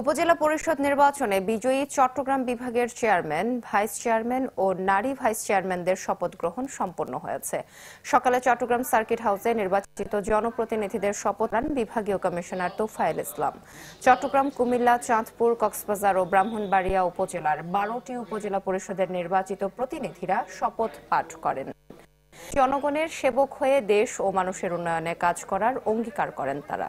উপজেলা পরিষদ নির্বাচনে বিজয়ী চট্টগ্রাম বিভাগের চেয়ারম্যান ভাইস চেয়ারম্যান ও নারী ভাইস চেয়ারম্যানদের শপথ গ্রহণ সম্পন্ন হয়েছে সকালে চট্টগ্রাম সার্কিট হাউসে নির্বাচিত জনপ্রতিনিধিদের শপথ নেন বিভাগীয় কমিশনার তোফায়েল ইসলাম চট্টগ্রাম কুমিল্লা চাঁদপুর কক্সবাজার ও ব্রাহ্মণবাড়িয়া উপজেলার বারোটি উপজেলা পরিষদের নির্বাচিত প্রতিনিধিরা শপথ পাঠ করেন জনগণের সেবক হয়ে দেশ ও মানুষের উন্নয়নে কাজ করার অঙ্গীকার করেন তারা